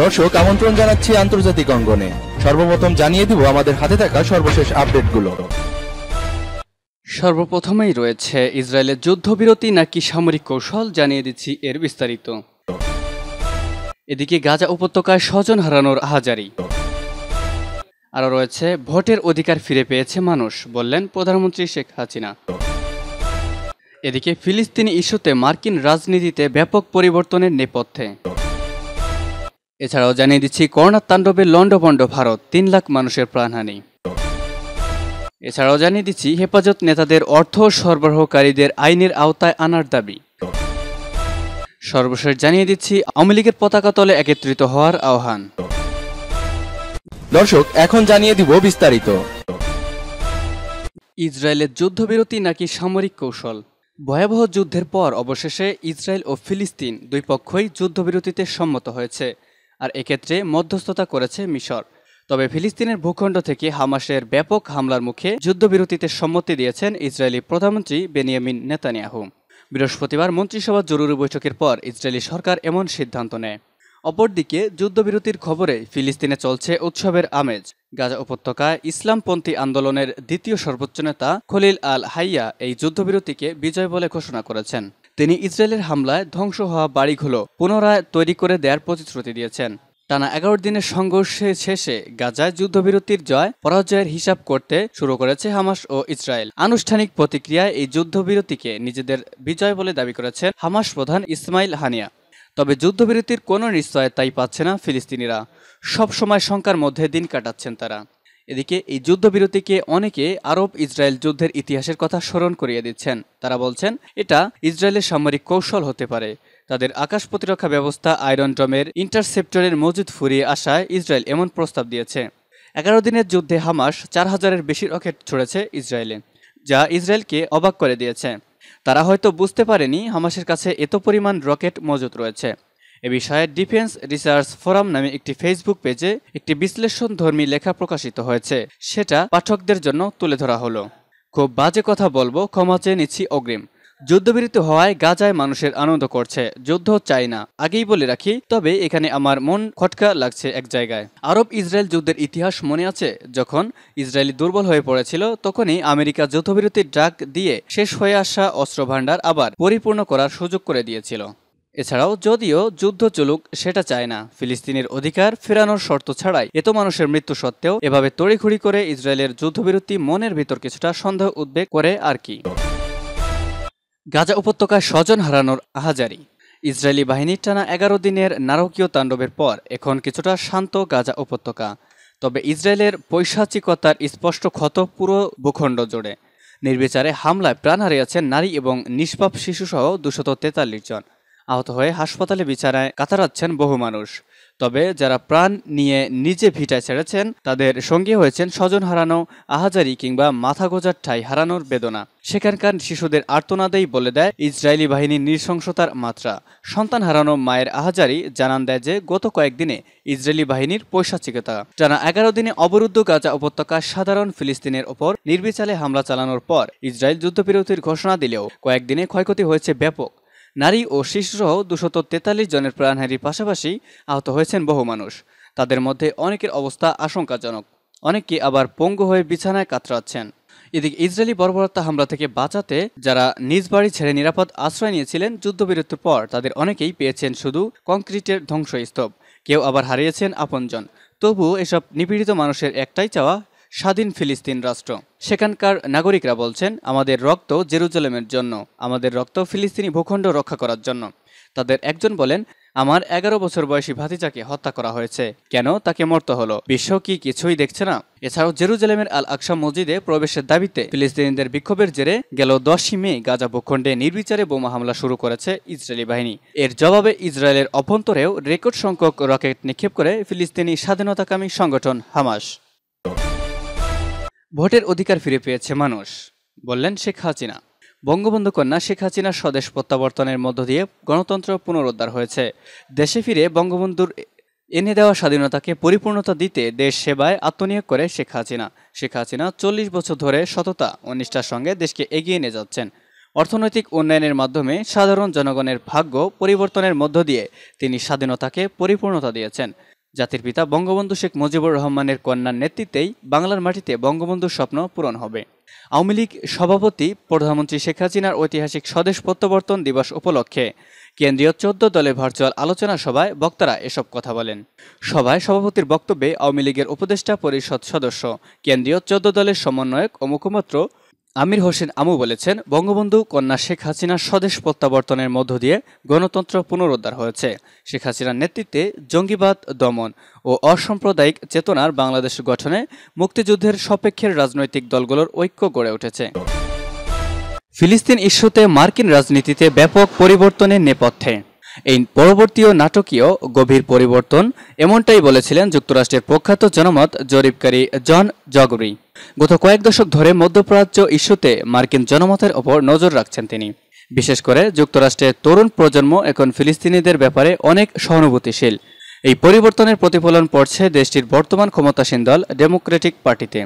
দর্শক আমন্ত্রণ জানাচ্ছি আন্তর্জাতিক অঙ্গনে সর্বপ্রথম জানিয়ে দিব আমাদের হাতে থাকা সর্বশেষ আপডেটগুলো সর্বপ্রথমেই রয়েছে ইসরায়েলের যুদ্ধবিরতি নাকি সামরিক কৌশল জানিয়ে দিচ্ছি এর বিস্তারিত এদিকে গাজা উপত্যকায় স্বজন হারানোর হাজারি আরও রয়েছে ভোটের অধিকার ফিরে পেয়েছে মানুষ বললেন প্রধানমন্ত্রী শেখ হাসিনা এদিকে ফিলিস্তিনি ইস্যুতে মার্কিন রাজনীতিতে ব্যাপক পরিবর্তনের নেপথ্যে এছাড়াও জানিয়ে দিচ্ছি করোনা তাণ্ডবে লন্ডভণ্ড ভারত তিন লাখ মানুষের প্রাণহানি এছাড়াও জানিয়ে দিচ্ছি হেফাজত নেতাদের অর্থ সরবরাহকারীদের আইনের আওতায় আনার দাবি সর্বশেষ জানিয়ে দিচ্ছি আওয়ামী লীগের পতাকা তলে একত্রিত হওয়ার আহ্বান দর্শক এখন জানিয়ে দিব বিস্তারিত ইসরায়েলের যুদ্ধবিরতি নাকি সামরিক কৌশল ভয়াবহ যুদ্ধের পর অবশেষে ইসরায়েল ও ফিলিস্তিন দুই পক্ষই যুদ্ধবিরতিতে সম্মত হয়েছে আর এক্ষেত্রে মধ্যস্থতা করেছে মিশর তবে ফিলিস্তিনের ভূখণ্ড থেকে হামাসের ব্যাপক হামলার মুখে যুদ্ধবিরতিতে সম্মতি দিয়েছেন ইসরায়েলি প্রধানমন্ত্রী বেনিয়ামিন নেতানিয়াহু বৃহস্পতিবার মন্ত্রিসভার জরুরি বৈঠকের পর ইসরায়েলি সরকার এমন সিদ্ধান্ত নেয় অপরদিকে যুদ্ধবিরতির খবরে ফিলিস্তিনে চলছে উৎসবের আমেজ গাজা উপত্যকায় ইসলামপন্থী আন্দোলনের দ্বিতীয় সর্বোচ্চ নেতা খলিল আল হাইয়া এই যুদ্ধবিরতিকে বিজয় বলে ঘোষণা করেছেন তিনি ইসরায়েলের হামলায় ধ্বংস হওয়া বাড়িগুলো পুনরায় তৈরি করে দেওয়ার প্রতিশ্রুতি দিয়েছেন টানা এগারো দিনের সংঘর্ষে শেষে গাজায় যুদ্ধবিরতির জয় পরাজয়ের হিসাব করতে শুরু করেছে হামাস ও ইসরায়েল আনুষ্ঠানিক প্রতিক্রিয়ায় এই যুদ্ধবিরতিকে নিজেদের বিজয় বলে দাবি করেছেন হামাস প্রধান ইসমাইল হানিয়া তবে যুদ্ধবিরতির কোনো নিশ্চয়তাই পাচ্ছে না ফিলিস্তিনিরা সব সময় শঙ্কার মধ্যে দিন কাটাচ্ছেন তারা এদিকে এই যুদ্ধবিরতিকে অনেকে আরব ইসরায়েল যুদ্ধের ইতিহাসের কথা স্মরণ করিয়ে দিচ্ছেন তারা বলছেন এটা ইসরায়েলের সামরিক কৌশল হতে পারে তাদের আকাশ প্রতিরক্ষা ব্যবস্থা আয়রন ড্রমের ইন্টারসেপ্টরের মজুদ ফুরিয়ে আসায় ইসরায়েল এমন প্রস্তাব দিয়েছে এগারো দিনের যুদ্ধে হামাস চার হাজারের বেশি রকেট ছড়েছে ইসরায়েলে যা ইসরায়েলকে অবাক করে দিয়েছে তারা হয়তো বুঝতে পারেনি হামাসের কাছে এত পরিমাণ রকেট মজুত রয়েছে এ বিষয়ে ডিফেন্স রিসার্চ ফোরাম নামে একটি ফেসবুক পেজে একটি বিশ্লেষণ ধর্মী লেখা প্রকাশিত হয়েছে সেটা পাঠকদের জন্য তুলে ধরা হলো খুব বাজে কথা বলবো ক্ষমা চেয়ে নিচ্ছি অগ্রিম যুদ্ধবিরতি হওয়ায় গাজায় মানুষের আনন্দ করছে যুদ্ধ চাই না আগেই বলে রাখি তবে এখানে আমার মন খটকা লাগছে এক জায়গায় আরব ইসরায়েল যুদ্ধের ইতিহাস মনে আছে যখন ইসরায়েলি দুর্বল হয়ে পড়েছিল তখনই আমেরিকা যুদ্ধবিরতির ডাক দিয়ে শেষ হয়ে আসা অস্ত্র ভাণ্ডার আবার পরিপূর্ণ করার সুযোগ করে দিয়েছিল এছাড়াও যদিও যুদ্ধ চলুক সেটা চায় না ফিলিস্তিনের অধিকার ফেরানোর শর্ত ছাড়াই এত মানুষের মৃত্যু সত্ত্বেও এভাবে তড়িঘড়ি করে ইসরায়েলের যুদ্ধবিরতি মনের ভিতর কিছুটা সন্দেহ উদ্বেগ করে আর কি গাজা উপত্যকায় স্বজন হারানোর আহাজারি ইসরায়েলি বাহিনীর টানা এগারো দিনের নারকীয় তাণ্ডবের পর এখন কিছুটা শান্ত গাজা উপত্যকা তবে ইসরায়েলের পৈশাচিকতার স্পষ্ট ক্ষত পুরো ভূখণ্ড জুড়ে নির্বিচারে হামলায় প্রাণ হারিয়েছেন নারী এবং নিষ্পাপ শিশুসহ দুশত তেতাল্লিশ জন আহত হয়ে হাসপাতালে বিচারায় কাতারাচ্ছেন বহু মানুষ তবে যারা প্রাণ নিয়ে নিজে ভিটায় ছেড়েছেন তাদের সঙ্গী হয়েছেন স্বজন হারানো আহাজারি কিংবা মাথা গোজার ঠাই হারানোর বেদনা সেখানকার শিশুদের আর্তনাদেই বলে দেয় ইসরায়েলি বাহিনীর নৃশংসতার মাত্রা সন্তান হারানো মায়ের আহাজারি জানান দেয় যে গত কয়েকদিনে ইসরায়েলি বাহিনীর পৈশাচিকতা টানা এগারো দিনে অবরুদ্ধ গাজা উপত্যকা সাধারণ ফিলিস্তিনের ওপর নির্বিচারে হামলা চালানোর পর ইসরায়েল যুদ্ধবিরতির ঘোষণা দিলেও কয়েকদিনে ক্ষয়ক্ষতি হয়েছে ব্যাপক নারী ও শিশুসহ দুশত তেতাল্লিশ জনের প্রাণহারির পাশাপাশি আহত হয়েছেন বহু মানুষ তাদের মধ্যে অনেকের অবস্থা আশঙ্কাজনক অনেকে আবার পঙ্গু হয়ে বিছানায় কাতরাচ্ছেন এদিকে ইসরায়েলি বর্বরতা হামলা থেকে বাঁচাতে যারা নিজ বাড়ি ছেড়ে নিরাপদ আশ্রয় নিয়েছিলেন যুদ্ধবিরতির পর তাদের অনেকেই পেয়েছেন শুধু কংক্রিটের ধ্বংসস্তূপ কেউ আবার হারিয়েছেন আপনজন তবু এসব নিপীড়িত মানুষের একটাই চাওয়া স্বাধীন ফিলিস্তিন রাষ্ট্র সেখানকার নাগরিকরা বলছেন আমাদের রক্ত জেরুজালেমের জন্য আমাদের রক্ত ফিলিস্তিনি ভূখণ্ড রক্ষা করার জন্য তাদের একজন বলেন আমার এগারো বছর বয়সী ভাতিজাকে হত্যা করা হয়েছে কেন তাকে মরতে হলো বিশ্ব কি কিছুই দেখছে না এছাড়াও জেরুজালেমের আল আকসা মসজিদে প্রবেশের দাবিতে ফিলিস্তিনিদের বিক্ষোভের জেরে গেল দশই মে গাজা ভূখণ্ডে নির্বিচারে বোমা হামলা শুরু করেছে ইসরায়েলি বাহিনী এর জবাবে ইসরায়েলের অভ্যন্তরেও রেকর্ড সংখ্যক রকেট নিক্ষেপ করে ফিলিস্তিনি স্বাধীনতাকামী সংগঠন হামাস ভোটের অধিকার ফিরে পেয়েছে মানুষ বললেন শেখ হাসিনা বঙ্গবন্ধু কন্যা শেখ হাসিনার স্বদেশ প্রত্যাবর্তনের মধ্য দিয়ে গণতন্ত্র পুনরুদ্ধার হয়েছে দেশে ফিরে বঙ্গবন্ধুর এনে দেওয়া স্বাধীনতাকে পরিপূর্ণতা দিতে দেশ সেবায় আত্মনিয়োগ করে শেখ হাসিনা শেখ হাসিনা চল্লিশ বছর ধরে সততা ও নিষ্ঠার সঙ্গে দেশকে এগিয়ে নিয়ে যাচ্ছেন অর্থনৈতিক উন্নয়নের মাধ্যমে সাধারণ জনগণের ভাগ্য পরিবর্তনের মধ্য দিয়ে তিনি স্বাধীনতাকে পরিপূর্ণতা দিয়েছেন জাতির পিতা বঙ্গবন্ধু শেখ মুজিবুর রহমানের কন্যার নেতৃত্বেই বাংলার মাটিতে বঙ্গবন্ধুর স্বপ্ন পূরণ হবে আওয়ামী লীগ সভাপতি প্রধানমন্ত্রী শেখ হাসিনার ঐতিহাসিক স্বদেশ প্রত্যাবর্তন দিবস উপলক্ষে কেন্দ্রীয় চোদ্দ দলের ভার্চুয়াল আলোচনা সভায় বক্তারা এসব কথা বলেন সভায় সভাপতির বক্তব্যে আওয়ামী লীগের উপদেষ্টা পরিষদ সদস্য কেন্দ্রীয় চোদ্দ দলের সমন্বয়ক ও মুখপাত্র আমির হোসেন আমু বলেছেন বঙ্গবন্ধু কন্যা শেখ হাসিনার স্বদেশ প্রত্যাবর্তনের মধ্য দিয়ে গণতন্ত্র পুনরুদ্ধার হয়েছে শেখ হাসিনার নেতৃত্বে জঙ্গিবাদ দমন ও অসাম্প্রদায়িক চেতনার বাংলাদেশ গঠনে মুক্তিযুদ্ধের সপেক্ষের রাজনৈতিক দলগুলোর ঐক্য গড়ে উঠেছে ফিলিস্তিন ইস্যুতে মার্কিন রাজনীতিতে ব্যাপক পরিবর্তনের নেপথ্যে এই পরবর্তীয় নাটকীয় গভীর পরিবর্তন এমনটাই বলেছিলেন যুক্তরাষ্ট্রের প্রখ্যাত জনমত জরিপকারী জন জগরি গত কয়েক দশক ধরে মধ্যপ্রাচ্য ইস্যুতে মার্কিন জনমতের ওপর নজর রাখছেন তিনি বিশেষ করে যুক্তরাষ্ট্রের তরুণ প্রজন্ম এখন ফিলিস্তিনিদের ব্যাপারে অনেক সহানুভূতিশীল এই পরিবর্তনের প্রতিফলন পড়ছে দেশটির বর্তমান ক্ষমতাসীন দল ডেমোক্রেটিক পার্টিতে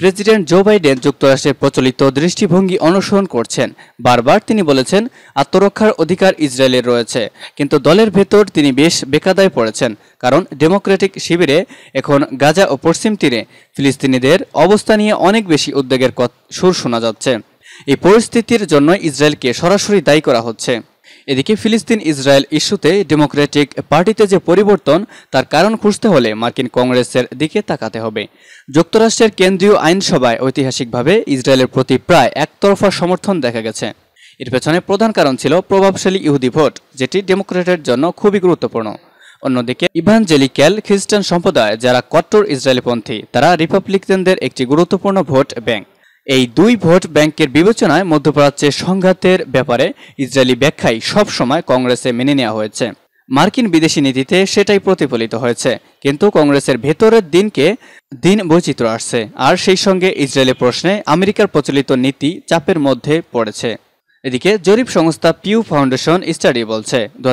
প্রেসিডেন্ট জো বাইডেন যুক্তরাষ্ট্রের প্রচলিত দৃষ্টিভঙ্গি অনুসরণ করছেন বারবার তিনি বলেছেন আত্মরক্ষার অধিকার ইসরায়েলের রয়েছে কিন্তু দলের ভেতর তিনি বেশ বেকাদায় পড়েছেন কারণ ডেমোক্রেটিক শিবিরে এখন গাজা ও পশ্চিম তীরে ফিলিস্তিনিদের অবস্থা নিয়ে অনেক বেশি উদ্বেগের সুর শোনা যাচ্ছে এই পরিস্থিতির জন্য ইসরায়েলকে সরাসরি দায়ী করা হচ্ছে এদিকে ফিলিস্তিন ইসরায়েল ইস্যুতে ডেমোক্রেটিক পার্টিতে যে পরিবর্তন তার কারণ খুঁজতে হলে মার্কিন কংগ্রেসের দিকে তাকাতে হবে যুক্তরাষ্ট্রের কেন্দ্রীয় আইনসভায় ঐতিহাসিকভাবে ইসরায়েলের প্রতি প্রায় একতরফা সমর্থন দেখা গেছে এর পেছনে প্রধান কারণ ছিল প্রভাবশালী ইহুদি ভোট যেটি ডেমোক্রেটের জন্য খুবই গুরুত্বপূর্ণ অন্যদিকে ইভানজেলিক্যাল খ্রিস্টান সম্প্রদায় যারা কট্টর ইসরায়েলপন্থী তারা রিপাবলিকানদের একটি গুরুত্বপূর্ণ ভোট ব্যাংক এই দুই ভোট ব্যাংকের বিবেচনায় মধ্যপ্রাচ্যের সংঘাতের ব্যাপারে ইসরায়েলি ব্যাখ্যাই সবসময় কংগ্রেসে মেনে নেওয়া হয়েছে মার্কিন বিদেশি নীতিতে সেটাই প্রতিফলিত হয়েছে কিন্তু কংগ্রেসের ভেতরের দিনকে দিন বৈচিত্র্য আসছে আর সেই সঙ্গে ইসরায়েলের প্রশ্নে আমেরিকার প্রচলিত নীতি চাপের মধ্যে পড়েছে এদিকে জরিপ সংস্থা পিউ ফাউন্ডেশন স্টাডি বলছে দু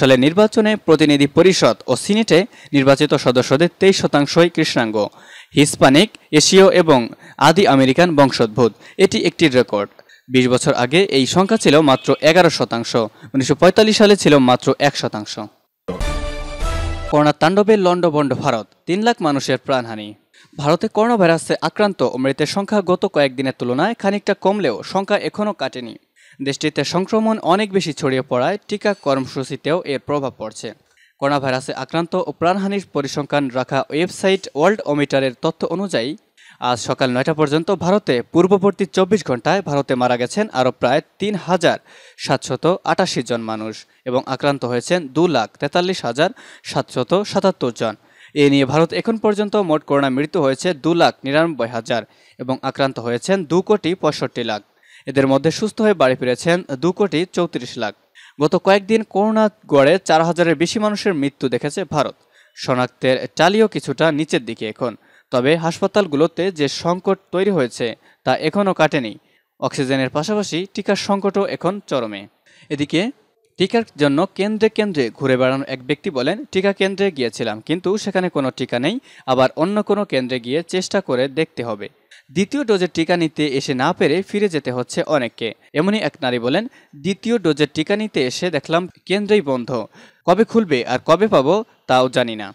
সালের নির্বাচনে প্রতিনিধি পরিষদ ও সিনেটে নির্বাচিত সদস্যদের তেইশ শতাংশই কৃষ্ণাঙ্গ হিসপানিক এশীয় এবং আদি আমেরিকান বংশোদ্ভূত এটি একটি রেকর্ড বিশ বছর আগে এই সংখ্যা ছিল মাত্র এগারো শতাংশ উনিশশো সালে ছিল মাত্র এক শতাংশ করোনা তাণ্ডবে লন্ডবন্ড ভারত তিন লাখ মানুষের প্রাণহানি ভারতে করোনা ভাইরাসে আক্রান্ত ও মৃতের সংখ্যা গত কয়েকদিনের তুলনায় খানিকটা কমলেও সংখ্যা এখনও কাটেনি দেশটিতে সংক্রমণ অনেক বেশি ছড়িয়ে পড়ায় টিকা কর্মসূচিতেও এর প্রভাব পড়ছে করোনা ভাইরাসে আক্রান্ত ও প্রাণহানির পরিসংখ্যান রাখা ওয়েবসাইট ওয়ার্ল্ড অমিটারের তথ্য অনুযায়ী আজ সকাল নয়টা পর্যন্ত ভারতে পূর্ববর্তী চব্বিশ ঘন্টায় ভারতে মারা গেছেন আরও প্রায় তিন হাজার সাতশত আটাশি জন মানুষ এবং আক্রান্ত হয়েছেন দু লাখ তেতাল্লিশ হাজার সাতশত সাতাত্তর জন এ নিয়ে ভারত এখন পর্যন্ত মোট করোনা মৃত্যু হয়েছে দু লাখ নিরানব্বই হাজার এবং আক্রান্ত হয়েছেন দু কোটি পঁয়ষট্টি লাখ এদের মধ্যে সুস্থ হয়ে বাড়ি ফিরেছেন দু কোটি চৌত্রিশ লাখ গত কয়েকদিন করোনা গড়ে চার হাজারের বেশি মানুষের মৃত্যু দেখেছে ভারত শনাক্তের টালিও কিছুটা নিচের দিকে এখন তবে হাসপাতালগুলোতে যে সংকট তৈরি হয়েছে তা এখনও কাটেনি অক্সিজেনের পাশাপাশি টিকার সংকটও এখন চরমে এদিকে টিকার জন্য কেন্দ্রে কেন্দ্রে ঘুরে বেড়ানো এক ব্যক্তি বলেন টিকা কেন্দ্রে গিয়েছিলাম কিন্তু সেখানে কোনো টিকা নেই আবার অন্য কোনো কেন্দ্রে গিয়ে চেষ্টা করে দেখতে হবে দ্বিতীয় ডোজের টিকা নিতে এসে না পেরে ফিরে যেতে হচ্ছে অনেককে এমনই এক নারী বলেন দ্বিতীয় ডোজের টিকা নিতে এসে দেখলাম কেন্দ্রেই বন্ধ কবে খুলবে আর কবে পাব তাও জানি না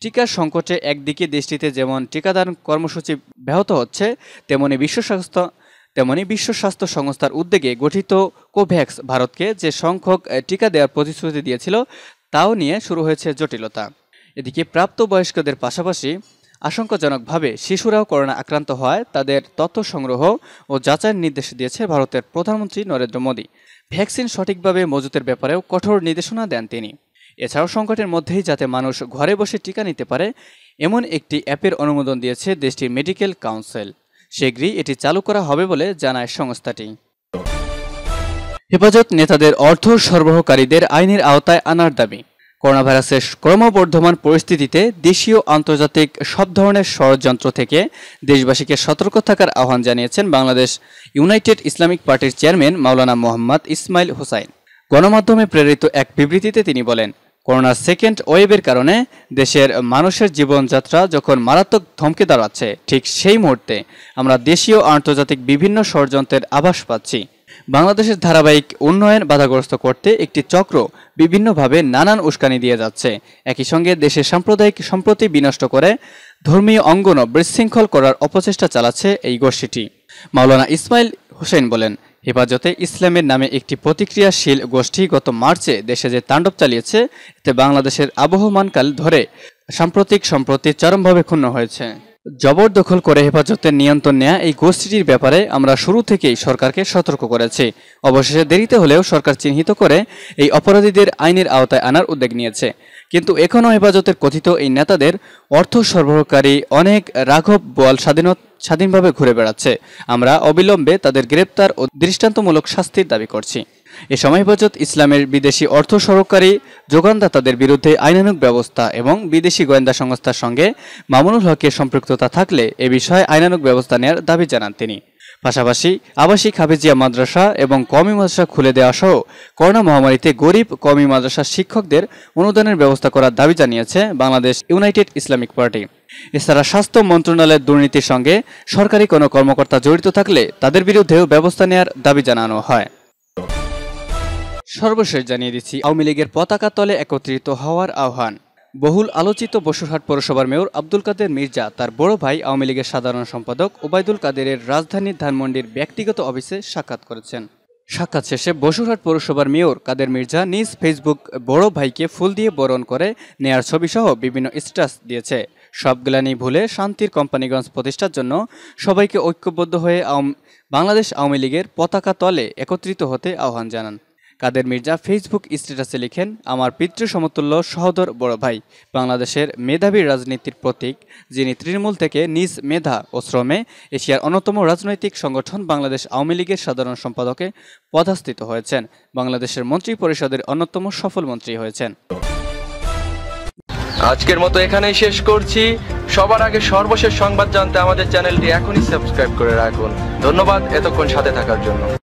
টিকার সংকটে একদিকে দেশটিতে যেমন টিকাদান কর্মসূচি ব্যাহত হচ্ছে তেমনি বিশ্ব স্বাস্থ্য তেমনি বিশ্ব স্বাস্থ্য সংস্থার উদ্যোগে গঠিত কোভ্যাক্স ভারতকে যে সংখ্যক টিকা দেওয়ার প্রতিশ্রুতি দিয়েছিল তাও নিয়ে শুরু হয়েছে জটিলতা এদিকে প্রাপ্তবয়স্কদের পাশাপাশি আশঙ্কাজনকভাবে শিশুরাও করোনা আক্রান্ত হওয়ায় তাদের তথ্য সংগ্রহ ও যাচাইয়ের নির্দেশ দিয়েছে ভারতের প্রধানমন্ত্রী নরেন্দ্র মোদী ভ্যাকসিন সঠিকভাবে মজুতের ব্যাপারেও কঠোর নির্দেশনা দেন তিনি এছাড়াও সংকটের মধ্যেই যাতে মানুষ ঘরে বসে টিকা নিতে পারে এমন একটি অ্যাপের অনুমোদন দিয়েছে দেশটির মেডিকেল কাউন্সিল শীঘ্রই এটি চালু করা হবে বলে জানায় সংস্থাটি হেফাজত নেতাদের অর্থ সরবরাহকারীদের আইনের আওতায় আনার দাবি করোনা ভাইরাসের ক্রমবর্ধমান পরিস্থিতিতে দেশীয় আন্তর্জাতিক সব ধরনের ষড়যন্ত্র থেকে দেশবাসীকে সতর্ক থাকার আহ্বান জানিয়েছেন বাংলাদেশ ইউনাইটেড ইসলামিক পার্টির চেয়ারম্যান মাওলানা মোহাম্মদ ইসমাইল হোসাইন গণমাধ্যমে প্রেরিত এক বিবৃতিতে তিনি বলেন করোনার সেকেন্ড ওয়েভের কারণে দেশের মানুষের জীবনযাত্রা যখন মারাত্মক ধমকে দাঁড়াচ্ছে ঠিক সেই মুহূর্তে আমরা দেশীয় আন্তর্জাতিক বিভিন্ন ষড়যন্ত্রের আভাস পাচ্ছি বাংলাদেশের ধারাবাহিক উন্নয়ন বাধাগ্রস্ত করতে একটি চক্র বিভিন্নভাবে নানান উস্কানি দিয়ে যাচ্ছে একই সঙ্গে দেশের সাম্প্রদায়িক সম্প্রতি বিনষ্ট করে ধর্মীয় অঙ্গন বিশৃঙ্খল করার অপচেষ্টা চালাচ্ছে এই গোষ্ঠীটি মাওলানা ইসমাইল হুসেন বলেন হেফাজতে ইসলামের নামে একটি প্রতিক্রিয়াশীল গোষ্ঠী গত মার্চে দেশে যে তাণ্ডব চালিয়েছে এতে বাংলাদেশের আবহমানকাল ধরে সাম্প্রতিক সম্প্রতি চরমভাবে ক্ষুণ্ণ হয়েছে জবরদখল করে হেফাজতের নিয়ন্ত্রণ নেয়া এই গোষ্ঠীটির ব্যাপারে আমরা শুরু থেকেই সরকারকে সতর্ক করেছি অবশেষে দেরিতে হলেও সরকার চিহ্নিত করে এই অপরাধীদের আইনের আওতায় আনার উদ্যোগ নিয়েছে কিন্তু এখনও হেফাজতের কথিত এই নেতাদের অর্থ সরবরাহকারী অনেক রাঘব বল স্বাধীনতা স্বাধীনভাবে ঘুরে বেড়াচ্ছে আমরা অবিলম্বে তাদের গ্রেপ্তার ও দৃষ্টান্তমূলক শাস্তির দাবি করছি এ সময় বচত ইসলামের বিদেশি অর্থ সরকারি যোগানদাতাদের বিরুদ্ধে আইনানুক ব্যবস্থা এবং বিদেশি গোয়েন্দা সংস্থার সঙ্গে মামুনুল হকের সম্পৃক্ততা থাকলে এ বিষয়ে আইনানুক ব্যবস্থা নেওয়ার দাবি জানান তিনি পাশাপাশি আবাসিক হাফিজিয়া মাদ্রাসা এবং কমি মাদ্রাসা খুলে দেওয়া সহ করোনা মহামারীতে গরিব কমি মাদ্রাসার শিক্ষকদের অনুদানের ব্যবস্থা করার দাবি জানিয়েছে বাংলাদেশ ইউনাইটেড ইসলামিক পার্টি এছাড়া স্বাস্থ্য মন্ত্রণালয়ের দুর্নীতির সঙ্গে সরকারি কোনো কর্মকর্তা জড়িত থাকলে তাদের বিরুদ্ধেও ব্যবস্থা নেওয়ার দাবি জানানো হয় সর্বশেষ জানিয়ে দিচ্ছি আওয়ামী লীগের পতাকা তলে একত্রিত হওয়ার আহ্বান বহুল আলোচিত বসুরহাট পৌরসভার মেয়র আব্দুল কাদের মির্জা তার বড় ভাই আওয়ামী লীগের সাধারণ সম্পাদক ওবায়দুল কাদেরের রাজধানী ধানমন্ডির ব্যক্তিগত অফিসে সাক্ষাৎ করেছেন সাক্ষাৎ শেষে বসুরহাট পৌরসভার মেয়র কাদের মির্জা নিজ ফেসবুক বড় ভাইকে ফুল দিয়ে বরণ করে নেয়ার ছবিসহ বিভিন্ন স্ট্যাটাস দিয়েছে সবগুলানি ভুলে শান্তির কোম্পানিগঞ্জ প্রতিষ্ঠার জন্য সবাইকে ঐক্যবদ্ধ হয়ে বাংলাদেশ আওয়ামী লীগের পতাকা তলে একত্রিত হতে আহ্বান জানান কাদের মির্জা ফেসবুক স্ট্যাটাসে লিখেন আমার পিতৃ সমতুল্য সহদর বড় ভাই বাংলাদেশের মেধাবী রাজনীতির প্রতীক যিনি তৃণমূল থেকে নিজ মেধা ও শ্রমে এশিয়ার অন্যতম রাজনৈতিক সংগঠন বাংলাদেশ আওয়ামী লীগের সাধারণ সম্পাদকে পদাস্থিত হয়েছেন বাংলাদেশের মন্ত্রী পরিষদের অন্যতম সফল মন্ত্রী হয়েছেন আজকের মতো এখানেই শেষ করছি সবার আগে সর্বশেষ সংবাদ জানতে আমাদের চ্যানেলটি এখনই সাবস্ক্রাইব করে রাখুন ধন্যবাদ এতক্ষণ সাথে থাকার জন্য